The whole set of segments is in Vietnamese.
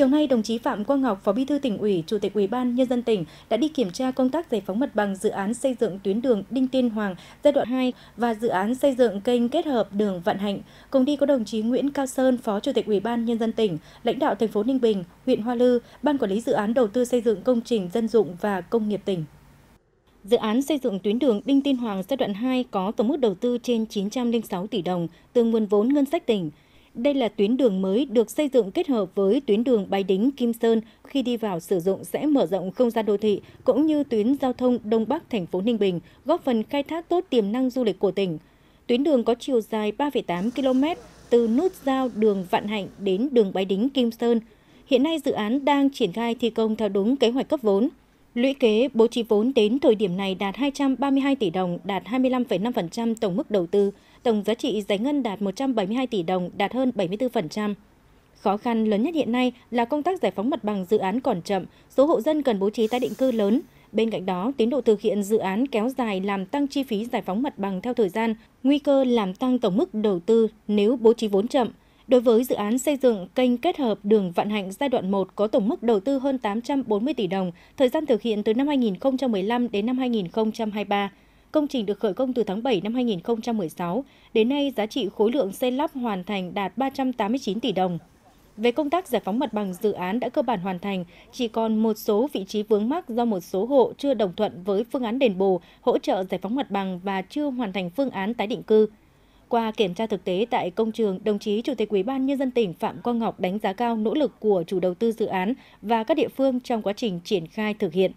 Chiều nay, đồng chí Phạm Quang Ngọc, Phó Bí thư tỉnh ủy, Chủ tịch Ủy ban nhân dân tỉnh đã đi kiểm tra công tác giải phóng mặt bằng dự án xây dựng tuyến đường Đinh Tiên Hoàng giai đoạn 2 và dự án xây dựng kênh kết hợp đường Vạn Hạnh. Cùng đi có đồng chí Nguyễn Cao Sơn, Phó Chủ tịch Ủy ban nhân dân tỉnh, lãnh đạo thành phố Ninh Bình, huyện Hoa Lư, Ban quản lý dự án đầu tư xây dựng công trình dân dụng và công nghiệp tỉnh. Dự án xây dựng tuyến đường Đinh Tiên Hoàng giai đoạn 2 có tổng mức đầu tư trên 906 tỷ đồng từ nguồn vốn ngân sách tỉnh. Đây là tuyến đường mới được xây dựng kết hợp với tuyến đường Bái Đính Kim Sơn khi đi vào sử dụng sẽ mở rộng không gian đô thị cũng như tuyến giao thông Đông Bắc thành phố Ninh Bình, góp phần khai thác tốt tiềm năng du lịch của tỉnh. Tuyến đường có chiều dài 3,8 km từ nút giao đường Vạn Hạnh đến đường Bái Đính Kim Sơn. Hiện nay dự án đang triển khai thi công theo đúng kế hoạch cấp vốn. Lũy kế bố trí vốn đến thời điểm này đạt 232 tỷ đồng, đạt 25,5% tổng mức đầu tư, tổng giá trị giải ngân đạt 172 tỷ đồng, đạt hơn 74%. Khó khăn lớn nhất hiện nay là công tác giải phóng mặt bằng dự án còn chậm, số hộ dân cần bố trí tái định cư lớn. Bên cạnh đó, tiến độ thực hiện dự án kéo dài làm tăng chi phí giải phóng mặt bằng theo thời gian, nguy cơ làm tăng tổng mức đầu tư nếu bố trí vốn chậm. Đối với dự án xây dựng kênh kết hợp đường Vạn Hạnh giai đoạn 1 có tổng mức đầu tư hơn 840 tỷ đồng, thời gian thực hiện từ năm 2015 đến năm 2023. Công trình được khởi công từ tháng 7 năm 2016, đến nay giá trị khối lượng xây lắp hoàn thành đạt 389 tỷ đồng. Về công tác giải phóng mặt bằng dự án đã cơ bản hoàn thành, chỉ còn một số vị trí vướng mắc do một số hộ chưa đồng thuận với phương án đền bù, hỗ trợ giải phóng mặt bằng và chưa hoàn thành phương án tái định cư. Qua kiểm tra thực tế tại công trường, đồng chí Chủ tịch Ủy ban nhân dân tỉnh Phạm Quang Ngọc đánh giá cao nỗ lực của chủ đầu tư dự án và các địa phương trong quá trình triển khai thực hiện.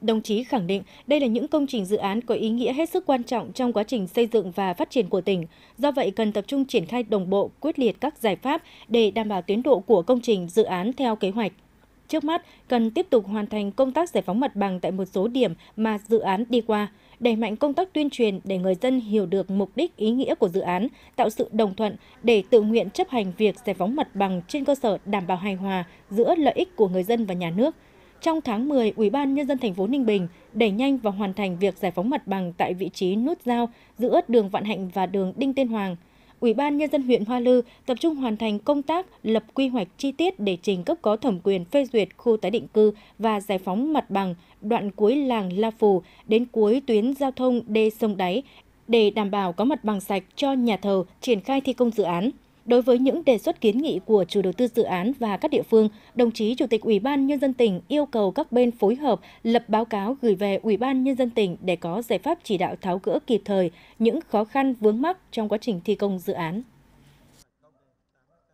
Đồng chí khẳng định đây là những công trình dự án có ý nghĩa hết sức quan trọng trong quá trình xây dựng và phát triển của tỉnh. Do vậy, cần tập trung triển khai đồng bộ, quyết liệt các giải pháp để đảm bảo tiến độ của công trình dự án theo kế hoạch. Trước mắt, cần tiếp tục hoàn thành công tác giải phóng mặt bằng tại một số điểm mà dự án đi qua, đẩy mạnh công tác tuyên truyền để người dân hiểu được mục đích ý nghĩa của dự án, tạo sự đồng thuận để tự nguyện chấp hành việc giải phóng mặt bằng trên cơ sở đảm bảo hài hòa giữa lợi ích của người dân và nhà nước – trong tháng 10, Ủy ban nhân dân thành phố Ninh Bình đẩy nhanh và hoàn thành việc giải phóng mặt bằng tại vị trí nút giao giữa đường Vạn Hạnh và đường Đinh Tiên Hoàng. Ủy ban nhân dân huyện Hoa Lư tập trung hoàn thành công tác lập quy hoạch chi tiết để trình cấp có thẩm quyền phê duyệt khu tái định cư và giải phóng mặt bằng đoạn cuối làng La Phù đến cuối tuyến giao thông đê sông Đáy để đảm bảo có mặt bằng sạch cho nhà thầu triển khai thi công dự án. Đối với những đề xuất kiến nghị của chủ đầu tư dự án và các địa phương, đồng chí Chủ tịch Ủy ban Nhân dân tỉnh yêu cầu các bên phối hợp lập báo cáo gửi về Ủy ban Nhân dân tỉnh để có giải pháp chỉ đạo tháo gỡ kịp thời những khó khăn vướng mắc trong quá trình thi công dự án.